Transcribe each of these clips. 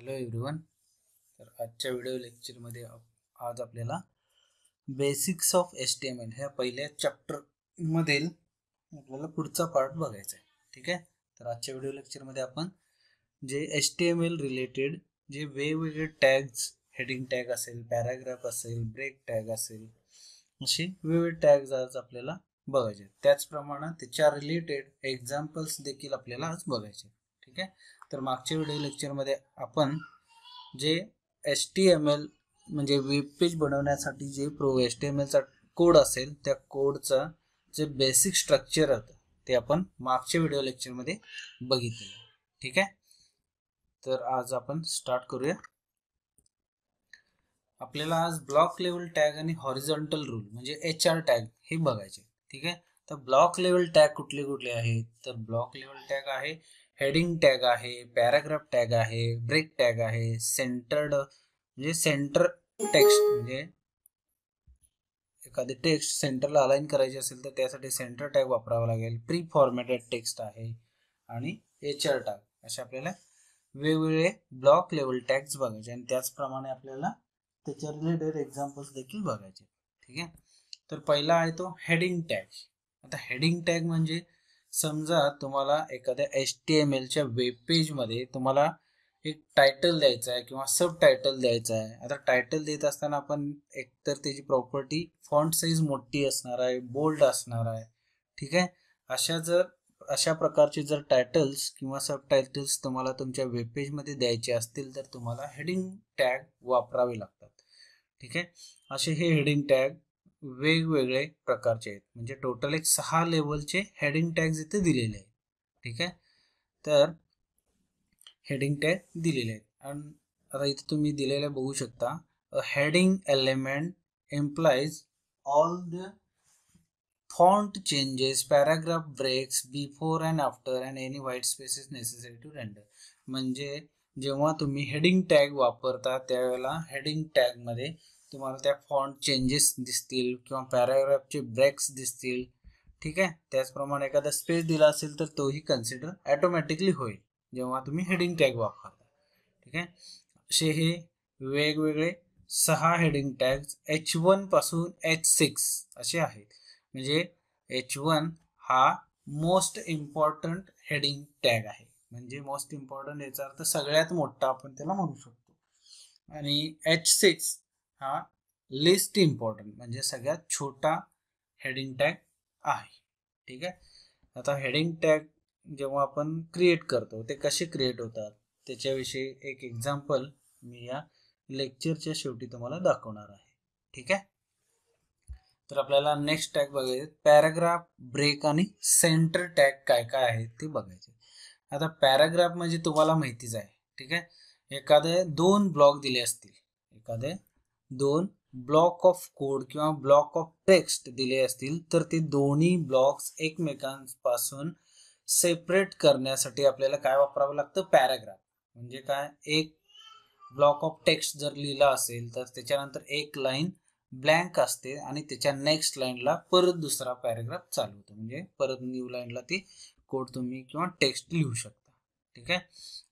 hello everyone तर आजच्या video लेक्चरमध्ये आज आपल्याला basics of H T M L ह्या पहिल्या चॅप्टरमधील आपल्याला पुढचा पार्ट बघायचा आहे ठीक आहे तर आजच्या व्हिडिओ लेक्चरमध्ये आपण जे H T M L related जे वेगवेगळे टॅग्स हेडिंग टॅग असेल पॅराग्राफ असेल ब्रेक टॅग असेल असे वेगवेगळे टॅग्स आज आपल्याला बघायचे त्याचप्रमाणे त्याच्या रिलेटेड एक्झाम्पल्स देखील आपल्याला आज बघायचे ठीक आहे तर मागच्या व्हिडिओ लेक्चरमध्ये आपण जे एस टी एम एल म्हणजे वेब पेज बनवण्यासाठी जे प्रो एस टी एम एलचा कोड असेल त्या कोडचं जे बेसिक स्ट्रक्चर होतं ते आपण मागच्या व्हिडिओ लेक्चरमध्ये बघितलं ठीक आहे तर आज आपण स्टार्ट करूया आपल्याला आज ब्लॉक लेवल टॅग आणि हॉरिझॉन्टल रूल म्हणजे एच आर टॅग हे बघायचे ठीक आहे तर ब्लॉक लेवल टॅग कुठले कुठले आहेत तर ब्लॉक लेवल टॅग आहे हेडिंग टॅग आहे पॅराग्राफ टॅग आहे ब्रेक टॅग आहे सेंटर्ड म्हणजे सेंटर टेक्स्ट म्हणजे एखादी टेक्स्ट सेंटरला अलाइन करायची असेल तर त्यासाठी सेंटर टॅग वापरावा लागेल प्री फॉर्मॅटेड टेक्स्ट आहे आणि एचआर टॅग असे आपल्याला वेगवेगळे ब्लॉक लेवल टॅग्स बघायचे आणि त्याचप्रमाणे आपल्याला त्याच्या रिलेटेड एक्झाम्पल्स देखील बघायचे ठीक आहे तर पहिला आहे तो हेडिंग टॅग आता हेडिंग टॅग म्हणजे समजा तुम्हाला एखाद्या एच टी एम एलच्या वेबपेजमध्ये तुम्हाला एक टायटल द्यायचा आहे किंवा सब टायटल द्यायचा आहे आता टायटल देत असताना आपण एकतर त्याची प्रॉपर्टी फॉन्ट साईज मोठी असणार आहे बोल्ड असणार आहे ठीक आहे अशा जर अशा प्रकारचे जर टायटल्स किंवा सब टायटल्स तुम्हाला तुमच्या वेबपेजमध्ये द्यायचे असतील तर तुम्हाला हेडिंग टॅग वापरावे लागतात ठीक आहे असे हे हेडिंग टॅग वेगवेगळे प्रकारचे आहेत म्हणजे टोटल एक सहा लेवलचे हेडिंग टॅग्स इथे दिलेले आहेत ठीक आहे तर हेडिंग टॅग दिलेले आहेत आणि आता इथे तुम्ही दिलेले बघू शकता a heading element employs all the font changes paragraph breaks before and after and any white spaces necessary to render म्हणजे जेव्हा तुम्ही हेडिंग टॅग वापरता त्यावेळेला हेडिंग टॅगमध्ये तुम्हाला त्या फॉन्ट चेंजेस दिसतील किंवा पॅराग्राफचे ब्रेक्स दिसतील ठीक आहे त्याचप्रमाणे एखादा स्पेस दिला असेल तर तोही कन्सिडर ॲटोमॅटिकली होईल जेव्हा तुम्ही हेडिंग टॅग वापरता ठीक आहे असे हे वेगवेगळे सहा हेडिंग टॅग एच वन पासून एच सिक्स असे आहेत म्हणजे एच वन हा मोस्ट इम्पॉर्टंट हेडिंग टॅग आहे म्हणजे मोस्ट इम्पॉर्टंट याचा अर्थ सगळ्यात मोठा आपण त्याला म्हणू शकतो आणि एच सिक्स हा लिस्ट इम्पॉर्टंट म्हणजे सगळ्यात छोटा हेडिंग टॅग आहे ठीक आहे आता हेडिंग टॅग जेव्हा आपण क्रिएट करतो ते कसे क्रिएट होतात त्याच्याविषयी एक एक्झाम्पल मी या लेक्चरच्या शेवटी तुम्हाला दाखवणार आहे ठीक आहे तर आपल्याला नेक्स्ट टॅग बघायचे पॅराग्राफ ब्रेक आणि सेंटर टॅग काय काय आहे ते बघायचे आता पॅराग्राफ म्हणजे तुम्हाला माहितीच आहे ठीक आहे एखादे दोन ब्लॉक दिले असतील एखादे दोन ब्लॉक ऑफ कोड किंवा ब्लॉक ऑफ टेक्स्ट दिले असतील तर ते दोन्ही ब्लॉक्स एकमेकांपासून सेपरेट करण्यासाठी आपल्याला काय वापरावं लागतं पॅराग्राफ म्हणजे काय एक ब्लॉक ऑफ टेक्स्ट जर लिहिला असेल तर त्याच्यानंतर एक लाईन ब्लँक असते आणि त्याच्या नेक्स्ट लाईनला परत दुसरा पॅराग्राफ चालू होतो म्हणजे परत न्यू लाईनला ती कोड तुम्ही किंवा टेक्स्ट लिहू शकता ठीक आहे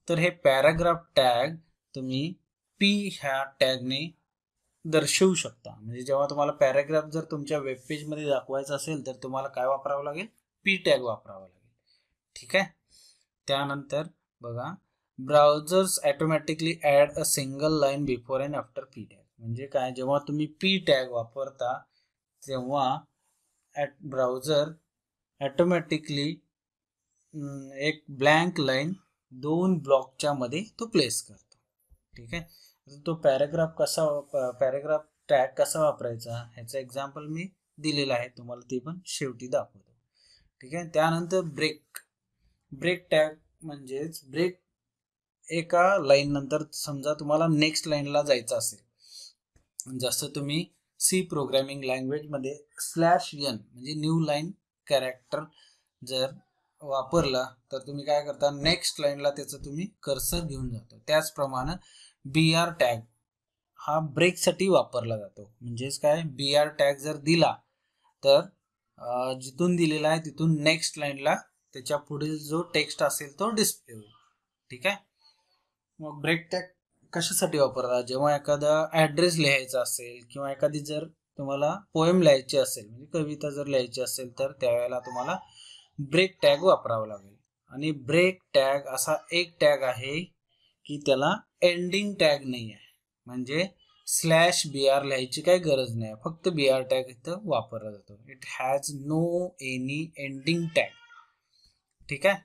तर हे पॅराग्राफ टॅग तुम्ही पी ह्या टॅगने दर्शवू शकता म्हणजे जेव्हा तुम्हाला पॅराग्राफ जर तुमच्या वेबपेजमध्ये दाखवायचा असेल तर तुम्हाला काय वापरावं लागेल पी टॅग वापरावं लागेल ठीक आहे त्यानंतर बघा browsers automatically add a single line before and after P tag म्हणजे काय जेव्हा तुम्ही पी टॅग वापरता तेव्हा ॲट ब्राउझर ॲटोमॅटिकली एक ब्लँक लाईन दोन ब्लॉकच्या मध्ये तो प्लेस करतो ठीक आहे तो पॅराग्राफ कसा पॅराग्राफ टॅग कसा वापरायचा ह्याचं एक्झाम्पल मी दिलेलं आहे तुम्हाला ते पण शेवटी दाखवतो ठीक आहे त्यानंतर ब्रेक ब्रेक टॅग म्हणजेच ब्रेक एका लाईन नंतर समजा तुम्हाला नेक्स्ट लाईनला जायचं असेल जसं तुम्ही सी प्रोग्रॅमिंग लँग्वेजमध्ये स्लॅश यन म्हणजे न्यू लाईन कॅरेक्टर जर वापरला तर तुम्ही काय करता नेक्स्ट लाईनला त्याचं तुम्ही कर्सर घेऊन जातो त्याचप्रमाणे बी आर टॅग हा ब्रेकसाठी वापरला जातो म्हणजेच काय बी आर टॅग जर दिला तर जिथून दिलेला आहे तिथून नेक्स्ट लाईनला त्याच्या पुढील जो टेक्स्ट असेल तो डिस्प्ले होईल ठीक आहे मग ब्रेक टॅग कशासाठी वापरला जेव्हा एखादा ॲड्रेस लिहायचा असेल किंवा एखादी जर तुम्हाला पोएम लिहायची असेल म्हणजे कविता जर लिहायची असेल तर त्यावेळेला तुम्हाला ब्रेक टॅग वापरावा लागेल आणि ब्रेक टॅग असा एक टॅग आहे की त्याला एंडिंग टॅग नाही आहे म्हणजे स्लॅश बी आर लिहायची काही गरज नाही फक्त बी आर टॅग इथं वापरला जातो it has no any ending tag ठीक आहे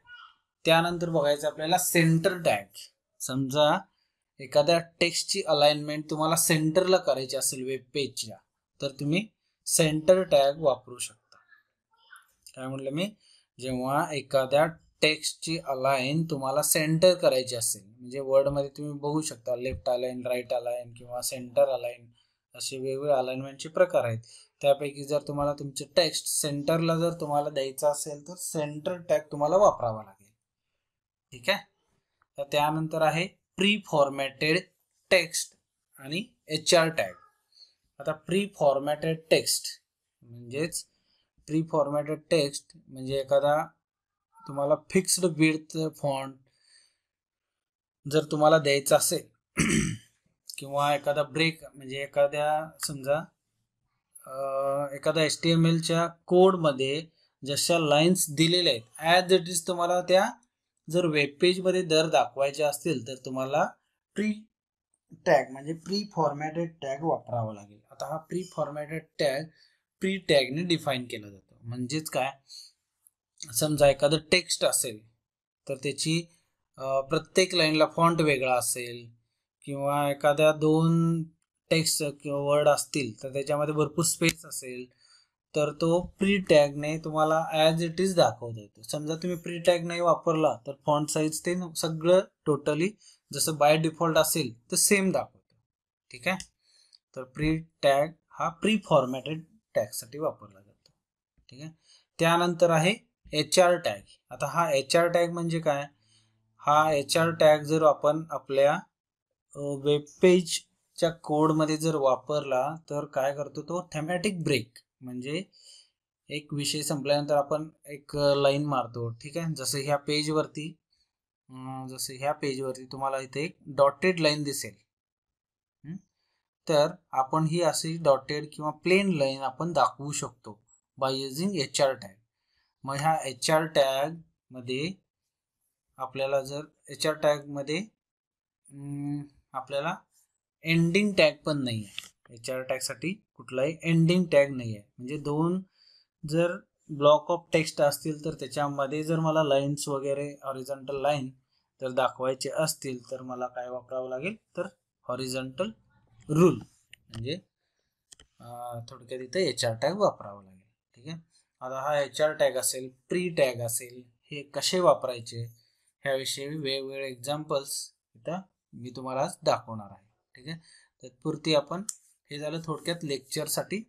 त्यानंतर बघायचं आपल्याला सेंटर टॅग समजा एखाद्या टेक्स्टची अलाइनमेंट तुम्हाला सेंटरला करायची असेल वेब पेजच्या तर तुम्ही सेंटर टॅग वापरू शकता काय म्हटलं मी जेव्हा एखाद्या टेक्स्टची अलाइन तुम्हाला सेंटर करायची असेल म्हणजे वर्डमध्ये तुम्ही बघू शकता लेफ्ट अलाइन राईट अलाइन किंवा सेंटर अलाइन असे वेगवेगळे अलाइनमेंटचे प्रकार आहेत त्यापैकी जर तुम्हाला तुमचे टेक्स्ट सेंटरला जर तुम्हाला द्यायचं असेल तर सेंटर टॅग तुम्हाला वापरावा लागेल ठीक आहे तर त्यानंतर आहे प्री फॉर्मॅटेड टेक्स्ट आणि एच आर टॅग आता प्री फॉर्मॅटेड टेक्स्ट म्हणजेच प्री फॉर्मॅटेड टेक्स्ट म्हणजे एखादा तुम्हाला फिक्स्ड विड्थ फॉन्ट जर तुम्हाला द्यायचा असेल किंवा एखादा ब्रेक म्हणजे एखाद्या समजा एखाद्या एस टी एम एलच्या कोडमध्ये जशा लाईन्स दिलेल्या आहेत ॲज इट इज तुम्हाला त्या जर वेबपेजमध्ये दर दाखवायचे असतील तर तुम्हाला प्री टॅग म्हणजे प्री फॉर्मॅटेड टॅग वापरावा लागेल आता हा प्री फॉर्मॅटेड टॅग प्री टॅगने डिफाईन केला जातो म्हणजेच काय समजा एखादं टेक्स्ट असेल तर त्याची प्रत्येक लाईनला फॉन्ट वेगळा असेल किंवा एखाद्या दोन टेक्स्ट किंवा वर्ड असतील तर त्याच्यामध्ये भरपूर स्पेस असेल तर तो प्री टॅगने तुम्हाला ॲज इट इज दाखवता येतो समजा तुम्ही प्री टॅग नाही वापरला तर फॉन्ट साईज ते सगळं टोटली जसं बाय डिफॉल्ट असेल तर सेम दाखवतो ठीक आहे तर प्री टॅग हा प्री फॉर्मॅटेड टॅगसाठी वापरला जातो ठीक आहे त्यानंतर आहे एच आर टॅग आता हा एच आर टॅग म्हणजे काय हा एच आर टॅग जर आपण आपल्या वेबपेजच्या कोडमध्ये जर वापरला तर काय करतो तो थेमॅटिक ब्रेक म्हणजे एक विषय संपल्यानंतर आपण एक लाईन मारतो ठीक आहे जसं ह्या पेजवरती जसं ह्या पेजवरती तुम्हाला इथे एक डॉटेड लाईन दिसेल तर आपण ही अशी डॉटेड किंवा प्लेन लाईन आपण दाखवू शकतो by using H R tag मग ह्या एच आर टॅगमध्ये आपल्याला जर एच आर टॅगमध्ये आपल्याला एंडिंग टॅग पण नाही आहे एच आर टॅगसाठी कुठलाही एंडिंग टॅग नाही आहे म्हणजे दोन जर ब्लॉक ऑफ टेक्स्ट असतील तर त्याच्यामध्ये जर मला लाईन्स वगैरे हॉरिझॉन्टल लाईन जर दाखवायचे असतील तर मला काय वापरावं लागेल तर हॉरिझॉन्टल रूल म्हणजे थोडक्यात इथे एच आर टॅग वापरावं लागेल ठीक आहे आता हा एच आर टॅग असेल प्री टॅग असेल हे कसे वापरायचे ह्याविषयी वेगवेगळे एक्झाम्पल्स इथं मी तुम्हाला आज दाखवणार आहे ठीक आहे तत्पुरती आपण हे झालं थोडक्यात लेक्चरसाठी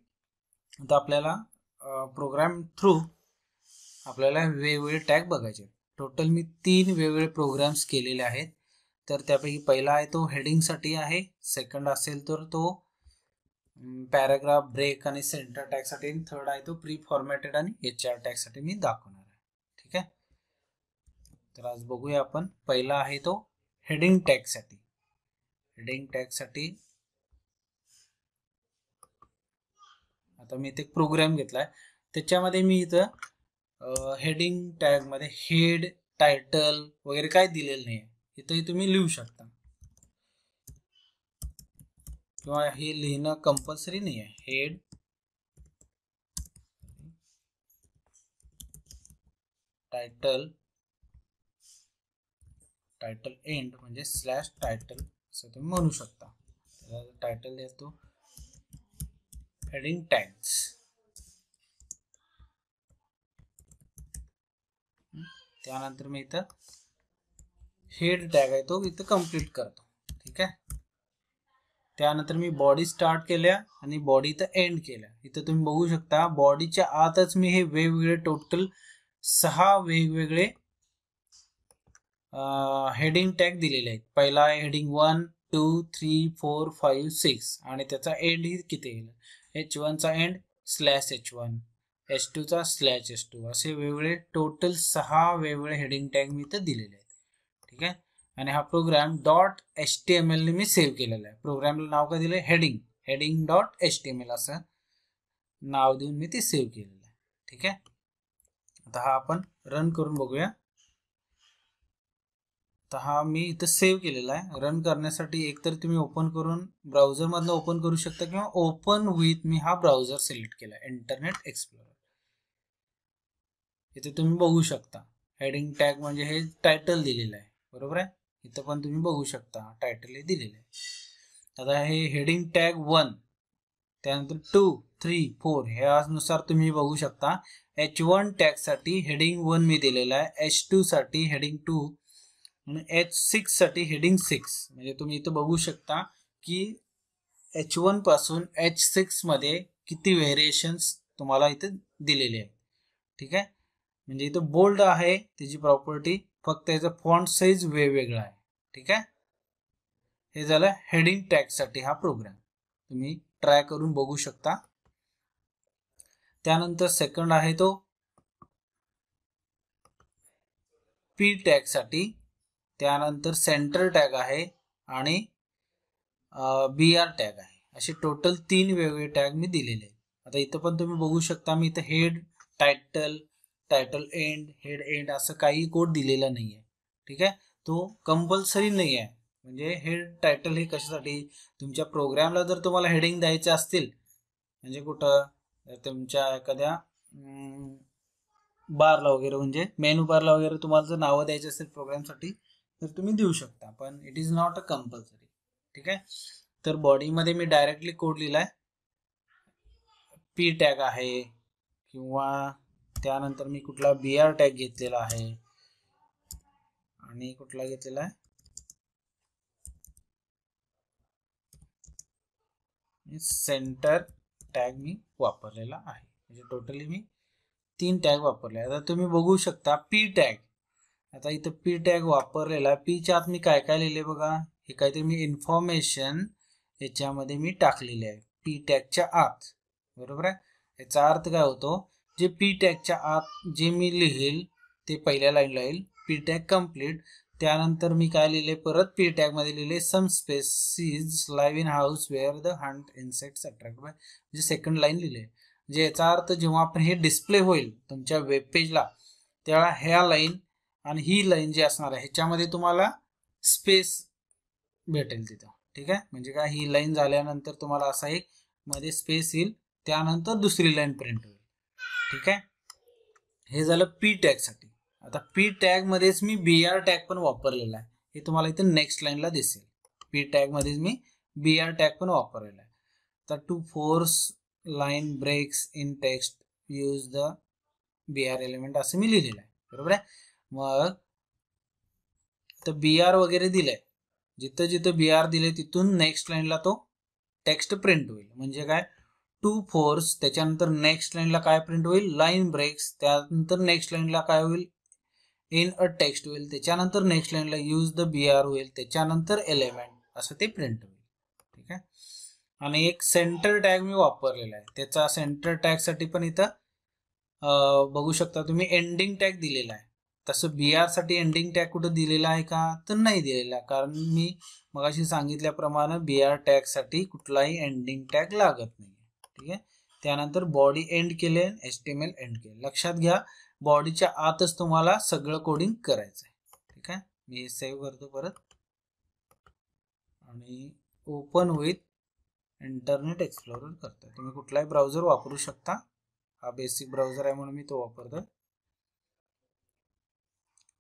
आता आपल्याला प्रोग्राम थ्रू आपल्याला वेगवेगळे टॅग बघायचे टोटल मी तीन वेगवेगळे प्रोग्राम्स केलेले आहेत तर त्यापैकी पहिला आहे तो हेडिंगसाठी आहे सेकंड असेल तर तो पॅराग्राफ ब्रेक आणि सेंटर साठी थर्ड आहे तो प्री फॉर्मॅटेड आणि एच आर साठी मी दाखवणार आहे ठीक आहे तर आज बघूया आपण पहिला आहे तो हेडिंग टॅगसाठी हेडिंग साठी आता मी इथे प्रोग्राम घेतलाय त्याच्यामध्ये मी इथं हेडिंग मध्ये हेड टायटल वगैरे काय दिलेलं नाही इथंही तुम्ही लिहू शकता किंवा हे लिहिणं कंपल्सरी नाही आहे हेड टायटल टायटल एंड म्हणजे स्लॅश टायटल असं तुम्ही म्हणू शकता त्याला टायटल देतो हेडिंग टॅग्स त्यानंतर मी इथं हेड टॅग आहे तो इथं कम्प्लीट करतो ठीक आहे त्यानंतर मी बॉडी स्टार्ट केल्या आणि बॉडी तर एंड केल्या इथं तुम्ही बघू शकता बॉडीच्या आतच मी हे वेगवेगळे टोटल सहा वेगवेगळे हेडिंग टॅग दिलेले आहेत पहिला heading one two three four five six आणि त्याचा एंड ही किती येईल एच वनचा end slash H one H टूचा स्लॅश एच टू असे वेगवेगळे टोटल सहा वेगवेगळे हेडिंग टॅग मी इथं दिलेले आहेत ठीक आहे आणि हा program dot H T M एलने मी सेव्ह केलेला आहे प्रोग्रामला नाव काय दिलं heading heading dot H T M L असं नाव देऊन मी ते सेव्ह केलेलं आहे ठीक आहे आता हा आपण रन करून बघूया तर हा मी इथं सेव्ह केलेला आहे रन करण्यासाठी एकतर तुम्ही ओपन करून ब्राउझरमधनं ओपन करू शकता किंवा ओपन विथ मी हा ब्राउझर सिलेक्ट केला आहे इंटरनेट एक्सप्लोर इथे तुम्ही बघू शकता हेडिंग टॅग म्हणजे हे टायटल दिलेलं आहे बरोबर आहे इथं पण तुम्ही बघू शकता टायटल हे दिलेलं आहे आता हे हेडिंग टॅग वन त्यानंतर टू थ्री फोर ह्यानुसार तुम्ही बघू शकता एच वन टॅगसाठी हेडिंग वन मी दिलेला आहे एच साठी हेडिंग टू आणि एच साठी हेडिंग सिक्स म्हणजे तुम्ही इथं बघू शकता की एच पासून एच मध्ये किती व्हेरिएशन्स तुम्हाला इथे दिलेले आहेत ठीक आहे म्हणजे इथं बोल्ड आहे त्याची प्रॉपर्टी फक्त याचा फॉन्ट साईज वेगवेगळा आहे ठीक आहे हे झालं हेडिंग साठी हा प्रोग्राम तुम्ही ट्राय करून बघू शकता त्यानंतर सेकंड आहे तो पी टॅगसाठी त्यानंतर सेंटर टॅग आहे आणि बी आर टॅग आहे असे टोटल तीन वेगवेगळे टॅग मी दिलेले आहेत आता इथं पण तुम्ही बघू शकता मी इथं head title title end head end असं काही कोड दिलेला नाही आहे ठीक आहे तो कंपल्सरी नाही आहे म्हणजे हेड टायटल हे कशासाठी तुमच्या प्रोग्रामला जर तुम्हाला हेडिंग द्यायचे असतील म्हणजे कुठं तुमच्या एखाद्या बारला वगैरे म्हणजे मेनू बारला वगैरे तुम्हाला जर नावं द्यायची असतील प्रोग्रामसाठी तर तुम्ही देऊ शकता पण it is not a compulsory ठीक आहे तर बॉडीमध्ये मी डायरेक्टली कोड लिहिला आहे पी टॅग आहे किंवा त्यानंतर मी कुठला बी आर टॅग घेतलेला आहे आणि कुठला घेतलेला आहे सेंटर टॅग मी वापरलेला आहे म्हणजे टोटली मी तीन टॅग वापरले आता तुम्ही बघू शकता पी टॅग आता इथं पी टॅग वापरलेला पीच्या आत मी काय काय लिहिले बघा हे काहीतरी मी इन्फॉर्मेशन याच्यामध्ये मी टाकलेले आहे पी टॅगच्या आत बरोबर आहे याचा अर्थ काय होतो जे पी टॅगच्या आत जे मी लिहिल ते पहिल्या लाईनला येईल पी टॅग कम्प्लीट त्यानंतर मी काय लिहिले परत पी मध्ये लिहिले some space live in house where the hunt insects attract by म्हणजे सेकंड लाईन लिहिले म्हणजे याचा अर्थ जेव्हा आपण हे डिस्प्ले होईल तुमच्या वेबपेजला तेव्हा ह्या लाईन आणि ही लाईन जी असणार आहे ह्याच्यामध्ये तुम्हाला स्पेस भेटेल तिथं ठीक आहे म्हणजे काय ही लाईन झाल्यानंतर तुम्हाला असा एक मध्ये स्पेस येईल त्यानंतर दुसरी लाईन प्रिंट होईल ठीक आहे हे झालं पी टॅगसाठी आता पी मध्येच मी बी आर टॅग पण वापरलेला आहे हे तुम्हाला इथे नेक्स्ट लाईनला दिसेल पी टॅगमध्येच मी बी आर टॅग पण वापरलेला आहे तर to force line breaks in text use the B R element असं मी लिहिलेलं आहे बरोबर आहे मग तो बी आर वगैरे दिलंय जिथं जिथं बी आर दिले तिथून नेक्स्ट लाईनला तो टेक्स्ट प्रिंट होईल म्हणजे काय टू फोर्स त्याच्यानंतर नेक्स्ट लाईनला काय प्रिंट होईल लाईन ब्रेक्स त्यानंतर नेक्स्ट लाईनला काय होईल इन अ टेक्स्ट होईल त्याच्यानंतर नेक्स्ट लाईनला यूज द बी आर होईल त्याच्यानंतर एलिमेंट असं ते प्रिंट होईल ठीक आहे आणि एक सेंटर टॅग मी वापरलेला आहे त्याचा सेंटर टॅगसाठी पण इथं बघू शकता तुम्ही एंडिंग टॅग दिलेला आहे तसं बी आरसाठी एंडिंग टॅग कुठं दिलेला आहे का तर नाही दिलेला कारण मी मगाशी सांगितल्याप्रमाणे बी आर टॅगसाठी कुठलाही एंडिंग टॅग लागत नाही ठीक त्यानंतर बॉडी एंड केले H T M L end केले लक्षात घ्या बॉडीच्या आतच तुम्हाला सगळं कोडिंग करायचं आहे ठीक आहे मी हे सेव्ह करतो परत आणि ओपन विथ इंटरनेट एक्सप्लोरर करतो तुम्ही कुठलाही ब्राउजर वापरू शकता हा बेसिक ब्राउझर आहे म्हणून मी तो वापरतो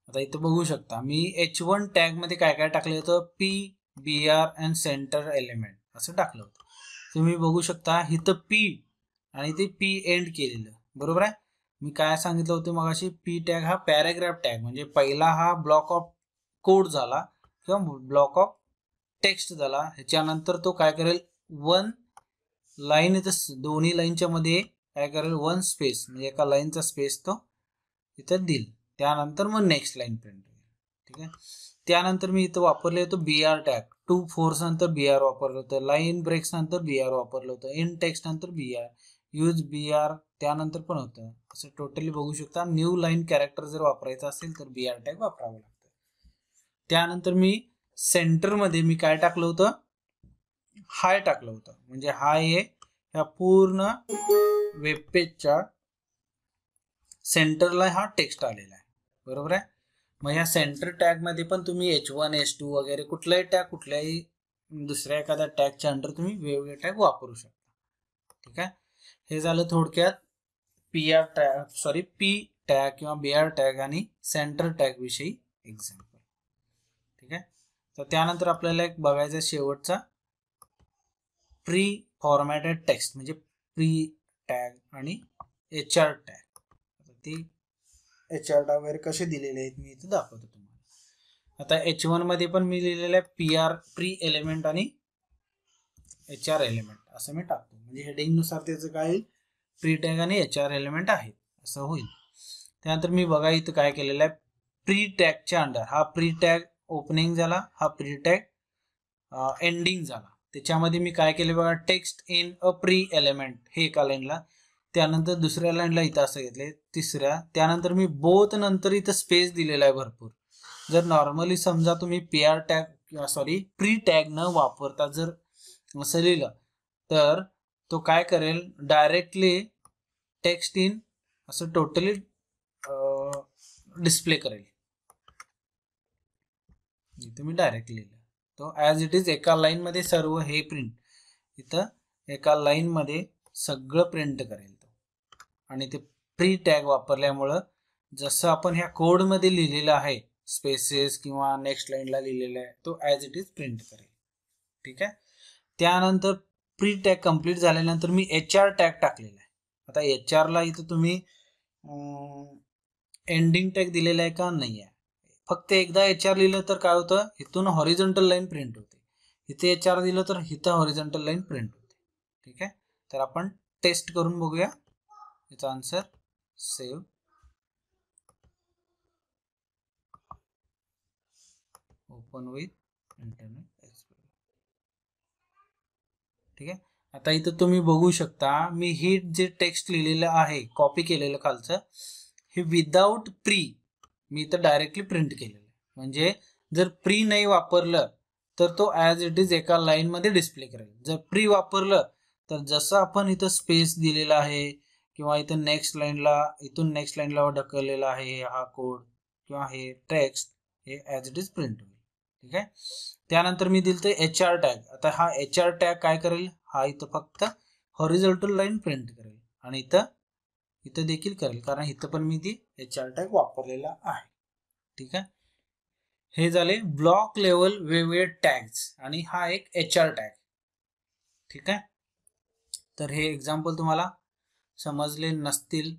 आता इथं बघू शकता मी एच वन मध्ये काय काय टाकलं होतं P B R and centre element असं टाकलं होतं तुम्ही बघू शकता इथं पी आणि ते पी एंड केलेलं बरोबर आहे मी काय सांगितलं होतं मग अशी पी टॅग हा पॅराग्राफ टॅग म्हणजे पहिला हा ब्लॉक ऑफ कोड झाला किंवा ब्लॉक ऑफ टेक्स्ट झाला ह्याच्यानंतर तो काय करेल वन लाईन इथं दोन्ही लाईनच्या मध्ये काय करेल वन स्पेस म्हणजे एका लाईनचा स्पेस तो इथं देईल त्यानंतर मग नेक्स्ट लाईन प्रिंट ठीक आहे त्यानंतर मी इथं वापरले होतो B R tag to force नंतर बी आर वापरलं होतं लाईन ब्रेक्स नंतर बी आर वापरलं होतं इन टेक्स्ट नंतर B R use B R त्यानंतर पण होतं असं टोटली बघू शकता न्यू लाईन कॅरेक्टर जर वापरायचा असेल तर बी आर टॅग वापरावं लागतं त्यानंतर मी सेंटरमध्ये मी काय टाकलं होतं हाय टाकलं होतं म्हणजे हाय हे ह्या पूर्ण वेबपेजच्या सेंटरला हा टेक्स्ट आलेला आहे बरोबर आहे मग ह्या सेंटर टॅगमध्ये पण तुम्ही एच वन एच टू वगैरे कुठलाही टॅग कुठल्याही दुसऱ्या एखाद्या टॅगच्या अंडर तुम्ही वेगवेगळे टॅग वापरू शकता ठीक आहे हे झालं थोडक्यात P R tag sorry P tag किंवा बी आर टॅग आणि सेंटर टॅग विषयी एक्झाम्पल ठीक आहे तर त्यानंतर आपल्याला एक बघायचा शेवटचा प्री फॉर्मॅटेड टेक्स्ट म्हणजे प्री टॅग आणि एच आर टॅग ती एच आरला वगैरे कसे दिलेले आहेत मी इथे दाखवतो तुम्हाला आता एच मध्ये पण मी लिहिलेलं आहे पी आर प्री एलिमेंट आणि एच आर एलिमेंट असं मी टाकतो म्हणजे हेडिंगनुसार त्याचं काय प्री टॅग आणि एच आर एलिमेंट आहे असं होईल त्यानंतर मी बघा इथं काय केलेलं आहे प्री टॅगच्या अंडर हा प्री टॅग ओपनिंग झाला हा प्री टॅग एंडिंग झाला त्याच्यामध्ये मी काय केले बघा text in a pre element हे एका लाईनला त्यानंतर दुसऱ्या लाईनला इथं असं घेतले तिसऱ्या त्यानंतर मी बोथ नंतर इथं स्पेस दिलेला आहे भरपूर जर नॉर्मली समजा तुम्ही P R tag sorry pre tag न वापरता जर असं लिहिलं तर तो काय करेल डायरेक्टली टेक्स्ट इन असं टोटली डिस्प्ले करेल तुम्ही मी डायरेक्ट लिहिलं तो ॲज इट इज एका लाईनमध्ये सर्व हे प्रिंट इथं एका लाईनमध्ये सगळं प्रिंट करेल आणि ते प्री टॅग वापरल्यामुळं जसं आपण ह्या कोडमध्ये लिहिलेलं आहे स्पेसेस किंवा नेक्स्ट लाईनला लिहिलेला आहे तो ॲज इट इज प्रिंट करेल ठीक आहे त्यानंतर प्री टॅग कम्प्लीट झाल्यानंतर मी एच आर टॅग टाकलेला आहे आता एच आरला इथं तुम्ही एंडिंग टॅग दिलेला आहे का नाही आहे फक्त एकदा एच आर लिहिलं तर काय होतं इथून हॉरिझॉन्टल लाईन प्रिंट होते इथे एच आर दिलं तर इथं हॉरिझॉन्टल लाईन प्रिंट होते ठीक आहे तर आपण टेस्ट करून बघूया its answer save open with Internet Explorer ठीक आहे आता इथं तुम्ही बघू शकता मी हे जे टेक्स्ट लिहिलेलं आहे कॉपी केलेलं खालचं हे विदाऊट प्री मी इथं डायरेक्टली प्रिंट केलेलं आहे म्हणजे जर प्री नाही वापरलं तर तो ऍज इट इज एका लाईनमध्ये डिस्प्ले करेल जर प्री वापरलं तर जसं आपण इथं स्पेस दिलेला आहे किंवा इथून नेक्स्ट लाईनला इथून नेक्स्ट लाईनला ढकललेला आहे हा कोड किंवा हे टेक्स्ट हे ॲज इट इज प्रिंट होईल ठीक आहे त्यानंतर मी दिलं ते एच आर टॅग आता हा एच आर टॅग काय करेल हा इथं फक्त हॉरिझॉल्टल लाईन प्रिंट करेल आणि इथं इथं देखील करेल कारण इथं पण मी ती एच आर टॅग वापरलेला आहे ठीक आहे हे झाले ब्लॉक लेवल वेगवेगळे टॅग्स आणि हा एक एच आर टॅग ठीक आहे तर हे एक्झाम्पल तुम्हाला समजले नसतील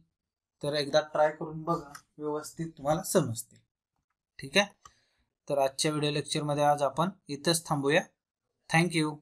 तर एकदा ट्राय करून बघा व्यवस्थित तुम्हाला समजतील ठीक आहे तर आजच्या व्हिडिओ लेक्चरमध्ये आज आपण इथंच थांबूया थँक्यू